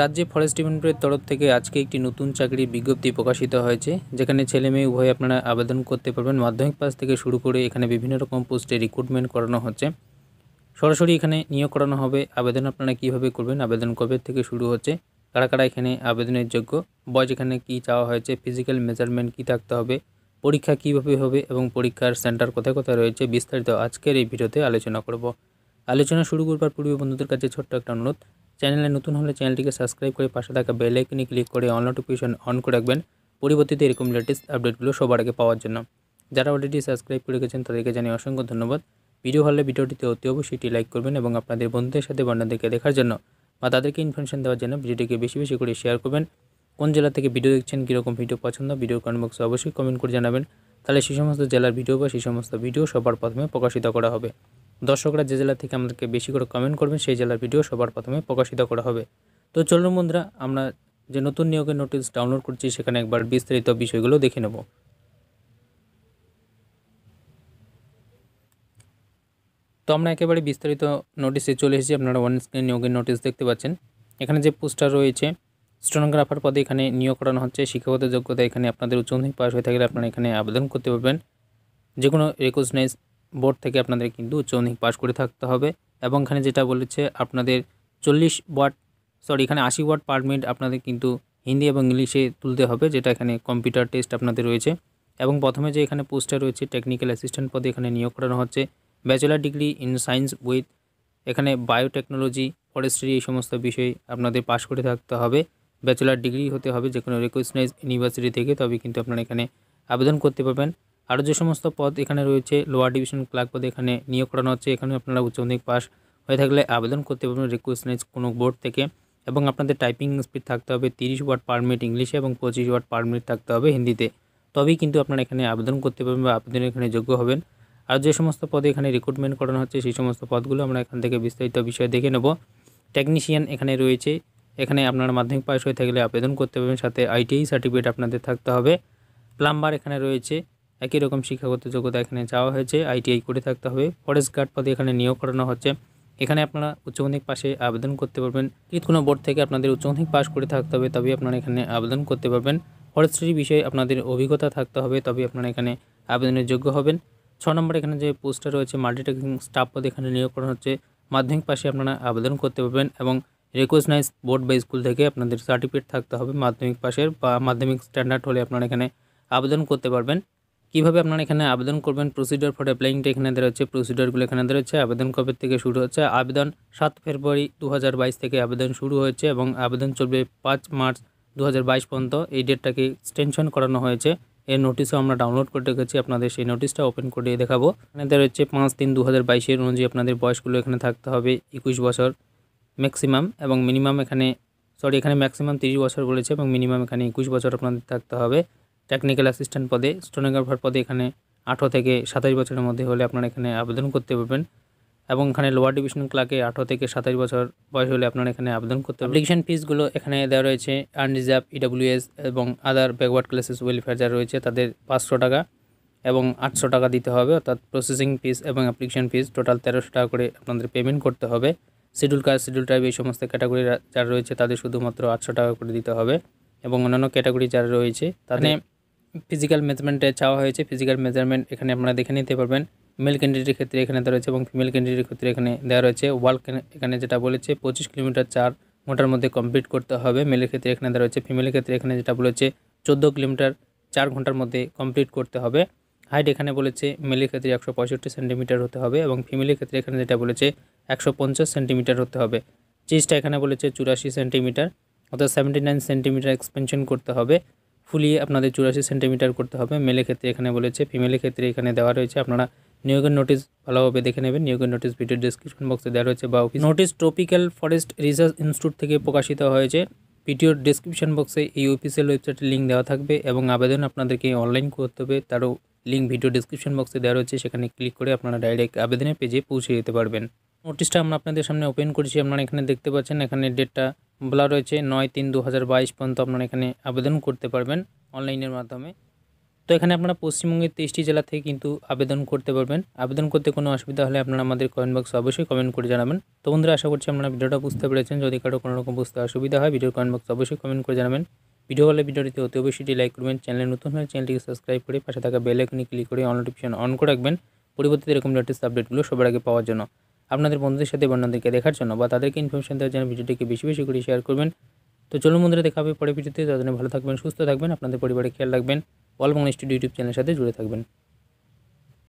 রাজ্যে ফরেস্ট ডিপার্টমেন্টের তরফ থেকে আজকে একটি নতুন চাকরির বিজ্ঞপ্তি প্রকাশিত হয়েছে যেখানে ছেলে মেয়ে উভয় আপনারা আবেদন করতে পারবেন মাধ্যমিক পাস থেকে শুরু করে এখানে বিভিন্ন রকম পোস্টে রিক্রুটমেন্ট করানো হচ্ছে সরাসরি এখানে নিয়োগ করানো হবে আবেদন আপনারা কিভাবে করবেন আবেদন কবে থেকে শুরু হচ্ছে কারা কারা এখানে আবেদনের যোগ্য বয়স এখানে কী চাওয়া হয়েছে ফিজিক্যাল মেজারমেন্ট কি থাকতে হবে পরীক্ষা কিভাবে হবে এবং পরীক্ষার সেন্টার কোথায় কোথায় রয়েছে বিস্তারিত আজকের এই ভিডিওতে আলোচনা করব আলোচনা শুরু করবার পূর্বে বন্ধুদের কাছে ছোট্ট একটা অনুরোধ চ্যানেলে নতুন হলে চ্যানেলটিকে সাবস্ক্রাইব করে পাশে থাকা বেল আইকনে ক্লিক করে অল নোটিফিকেশন অন করে রাখবেন পরিবর্তিত এরকম লেটেস্ট আপডেটগুলো সবার আগে পাওয়ার জন্য যারা অলরেডি সাবস্ক্রাইব করে গেছেন তাদেরকে জানিয়ে অসংখ্য ধন্যবাদ ভিডিও ভালো ভিডিওটিতে অতি অবশ্যই লাইক করবেন এবং আপনাদের বন্ধুদের সাথে বন্ধুদেরকে দেখার জন্য বা তাদেরকে ইনফরমেশন দেওয়ার জন্য ভিডিওটিকে বেশি বেশি করে শেয়ার করবেন কোন জেলা থেকে ভিডিও দেখছেন কীরকম ভিডিও পছন্দ ভিডিও কমেন্ট বক্সে অবশ্যই কমেন্ট করে জানাবেন তাহলে সেই সমস্ত জেলার ভিডিও বা সেই সমস্ত ভিডিও সবার প্রথমে প্রকাশিত করা হবে দর্শকরা যে জেলা থেকে আমাদেরকে বেশি করে কমেন্ট করবেন সেই জেলার ভিডিও সবার প্রথমে প্রকাশিত করা হবে তো চলুন বন্ধুরা আমরা যে নতুন নিয়োগের নোটিশ ডাউনলোড করছি সেখানে একবার বিস্তারিত বিষয়গুলো দেখে নেব তো আমরা একেবারে বিস্তারিত নোটিশে চলে এসেছি আপনারা ওয়ান স্ক্রিন নিয়োগের নোটিশ দেখতে পাচ্ছেন এখানে যে পোস্টার রয়েছে স্টোনোগ্রাফার পদে এখানে নিয়োগ করানো হচ্ছে শিক্ষাগত যোগ্যতা এখানে আপনাদের উচ্চ মাধ্যমিক পাস হয়ে থাকলে আপনারা এখানে আবেদন করতে পারবেন যে কোনো রেকগনাইজড বোর্ড থেকে আপনাদের কিন্তু উচ্চনিক পাশ করে থাকতে হবে এবং এখানে যেটা বলেছে আপনাদের চল্লিশ ওয়াট সরি এখানে আশি ওয়াট পার মিনিট আপনাদের কিন্তু হিন্দি এবং ইংলিশে তুলতে হবে যেটা এখানে কম্পিউটার টেস্ট আপনাদের রয়েছে এবং প্রথমে যে এখানে পোস্টার রয়েছে টেকনিক্যাল অ্যাসিস্ট্যান্ট পদে এখানে নিয়োগ করানো হচ্ছে bachelor degree in science with এখানে বায়োটেকনোলজি ফরেস্ট্রি এই সমস্ত বিষয়ে আপনাদের পাশ করে থাকতে হবে ব্যাচেলার ডিগ্রি হতে হবে যে কোনো রেকগনাইজ ইউনিভার্সিটি থেকে তবে কিন্তু আপনারা এখানে আবেদন করতে পারবেন আরও যে সমস্ত পদ এখানে রয়েছে লোয়ার ডিভিশন ক্লার্ক পদে এখানে নিয়োগ করানো হচ্ছে এখানে আপনারা উচ্চমাধ্যমিক পাস হয়ে থাকলে আবেদন করতে পারবেন রিকোয়েস্টনেস কোনো বোর্ড থেকে এবং আপনাদের টাইপিং স্পিড থাকতে হবে তিরিশ ওয়ার্ড পার মিনিট ইংলিশে এবং পঁচিশ ওয়ার্ড পার মিনিট থাকতে হবে হিন্দিতে তবেই কিন্তু আপনারা এখানে আবেদন করতে পারবেন বা আবেদনের এখানে যোগ্য হবেন আর যে সমস্ত পদে এখানে রিক্রুটমেন্ট করানো হচ্ছে সেই সমস্ত পদগুলো আমরা এখান থেকে বিস্তারিত বিষয় দেখে নেব টেকনিশিয়ান এখানে রয়েছে এখানে আপনারা মাধ্যমিক পাস হয়ে থাকলে আবেদন করতে পারবেন সাথে আইটিআই সার্টিফিকেট e আপনাদের থাকতে হবে প্লাম্বার এখানে রয়েছে একই রকম শিক্ষাগত যোগ্যতা এখানে যাওয়া হয়েছে আইটিআই করে থাকতে হবে ফরেস্ট গার্ড পদে এখানে নিয়োগ করানো হচ্ছে এখানে আপনারা উচ্চমাধ্যমিক পাশে আবেদন করতে পারবেন কৃত কোনো বোর্ড থেকে আপনাদের উচ্চমাধ্যমিক পাশ করে থাকতে হবে তবে আপনারা এখানে আবেদন করতে পারবেন ফরেস্ট্রি বিষয়ে আপনাদের অভিজ্ঞতা থাকতে হবে তবে আপনারা এখানে আবেদনের যোগ্য হবেন ছ নম্বর এখানে যে পোস্টার রয়েছে মাল্টিটেকিং স্টাফ পদে এখানে নিয়োগ করা হচ্ছে মাধ্যমিক পাশে আপনারা আবেদন করতে পারবেন এবং রেকগনাইজ বোর্ড বা স্কুল থেকে আপনাদের সার্টিফিকেট থাকতে হবে মাধ্যমিক পাশের বা মাধ্যমিক স্ট্যান্ডার্ড হলে আপনারা এখানে আবেদন করতে পারবেন কীভাবে আপনারা এখানে আবেদন করবেন প্রসিডিওর ফর অ্যাপ্লাইংটা এখানে দেওয়া হচ্ছে প্রসিডিওরগুলো এখানে দেওয়া হচ্ছে আবেদন কবে থেকে শুরু হচ্ছে আবেদন সাত ফেব্রুয়ারি দু থেকে আবেদন শুরু হয়েছে এবং আবেদন চলবে পাঁচ মার্চ দু পর্যন্ত এই ডেটটাকে এক্সটেনশন করানো হয়েছে এর নোটিসও আমরা ডাউনলোড করে রেখেছি আপনাদের সেই নোটিসটা ওপেন করে দেখাবো এখানে দেওয়া হচ্ছে পাঁচ তিন দু হাজার বাইশের অনুযায়ী আপনাদের বয়সগুলো এখানে থাকতে হবে একুশ বছর ম্যাক্সিমাম এবং মিনিমাম এখানে সরি এখানে ম্যাক্সিমাম তিরিশ বছর বলেছে এবং মিনিমাম এখানে একুশ বছর আপনাদের থাকতে হবে টেকনিক্যাল অ্যাসিস্ট্যান্ট পদে স্টোনোগ্রাফার পদে এখানে আঠেরো থেকে সাতাশ বছরের মধ্যে হলে আপনারা এখানে আবেদন করতে পারবেন এবং এখানে লোয়ার ডিভিশন ক্লার্কে আঠেরো থেকে সাতাশ বছর বয়স হলে আপনারা এখানে আবেদন করতে অ্যাপ্লিকেশন ফিসগুলো এখানে দেওয়া রয়েছে আনরিজার্ভ ইডাব্লিউএস e এবং আদার ব্যাকওয়ার্ড ক্লাসেস ওয়েলফেয়ার যারা রয়েছে তাদের পাঁচশো টাকা এবং আটশো টাকা দিতে হবে অর্থাৎ প্রসেসিং ফিস এবং অ্যাপ্লিকেশন ফিস টোটাল তেরোশো টাকা করে আপনাদের পেমেন্ট করতে হবে শিডিউল কাজ শিডিউল ট্রাইব এই সমস্ত ক্যাটাগরি যারা রয়েছে তাদের শুধুমাত্র আটশো টাকা করে দিতে হবে এবং অন্যান্য ক্যাটাগরি যারা রয়েছে তাদের মানে ফিজিক্যাল মেজারমেন্টে চাওয়া হয়েছে ফিজিক্যাল মেজারমেন্ট এখানে আপনারা দেখে নিতে পারবেন মেল ক্যান্ডিডেটের ক্ষেত্রে এখানে দেওয়া রয়েছে এবং ফিমেল ক্যান্ডিডেটের ক্ষেত্রে এখানে দেওয়া রয়েছে ওয়াল এখানে যেটা বলেছে পঁচিশ কিলোমিটার চার ঘন্টার মধ্যে কমপ্লিট করতে হবে মেলের ক্ষেত্রে এখানে দেওয়া রয়েছে ফিমেলের ক্ষেত্রে এখানে যেটা বলেছে চোদ্দো কিলোমিটার চার ঘন্টার মধ্যে কমপ্লিট করতে হবে হাইট এখানে বলেছে মেলের ক্ষেত্রে একশো পঁয়ষট্টি সেন্টিমিটার হতে হবে এবং ফিমেলের ক্ষেত্রে এখানে যেটা বলেছে একশো পঞ্চাশ সেন্টিমিটার হতে হবে চিজটা এখানে বলেছে চুরাশি সেন্টিমিটার অর্থাৎ সেভেন্টি নাইন সেন্টিমিটার এক্সপেনশন করতে হবে ফুলিয়ে আপনাদের চুরাশি সেন্টিমিটার করতে হবে মেলের ক্ষেত্রে এখানে বলেছে ফিমেলের ক্ষেত্রে এখানে দেওয়া রয়েছে আপনারা নিয়োগের নোটিস ভালোভাবে দেখে নেবেন নিয়োগের নোটিস ভিডিও ডিসক্রিপশন বক্সে দেওয়া রয়েছে বা office notice tropical forest research institute থেকে প্রকাশিত হয়েছে ভিডিওর ডিসক্রিপশন বক্সে এই অফিসিয়াল ওয়েবসাইটের লিঙ্ক দেওয়া থাকবে এবং আবেদন আপনাদেরকে অনলাইন করতে হবে তারও লিঙ্ক ভিডিও ডিসক্রিপশন বক্সে দেওয়া রয়েছে সেখানে ক্লিক করে আপনারা ডাইরেক্ট আবেদনের পেজে পৌঁছে যেতে পারবেন নোটিশটা আমরা আপনাদের সামনে ওপেন করেছি আপনারা এখানে দেখতে পাচ্ছেন এখানে ডেটটা বলা রয়েছে নয় তিন দু হাজার বাইশ পর্যন্ত আপনারা এখানে আবেদন করতে পারবেন অনলাইনের মাধ্যমে তো এখানে আপনারা পশ্চিমবঙ্গের তেইশটি জেলা থেকে কিন্তু আবেদন করতে পারবেন আবেদন করতে কোনো অসুবিধা হলে আপনারা আমাদের কমেন্ট বক্সে অবশ্যই কমেন্ট করে জানাবেন তো বন্ধুরা আশা করছি আপনারা ভিডিওটা বুঝতে পেরেছেন যদি কারো কোনো রকম বুঝতে অসুবিধা হয় ভিডিও কমেন্ট বক্সে অবশ্যই কমেন্ট করে জানাবেন ভিডিও হলে ভিডিওটিতে অতি অবশ্যই লাইক করবেন চ্যানেলে নতুন হলে চ্যানেলটিকে সাবস্ক্রাইব করে পাশে থাকা বেল আইকনে ক্লিক করে অল নোটিফিকেশন অন করে রাখবেন পরিবর্তিত এরকম লেটেস্ট আপডেটগুলো সবার আগে পাওয়ার জন্য আপনাদের বন্ধুদের সাথে বন্যদেরকে দেখার জন্য বা তাদেরকে ইনফরমেশন দেওয়ার জন্য ভিডিওটিকে বেশি বেশি করে শেয়ার করবেন তো চলুন বন্ধুরা দেখা হবে পরে ভিডিওতে তাদের ভালো থাকবেন সুস্থ থাকবেন আপনাদের পরিবারে খেয়াল রাখবেন অল বাংলা স্টুডিও ইউটিউব চ্যানেলের সাথে জুড়ে থাকবেন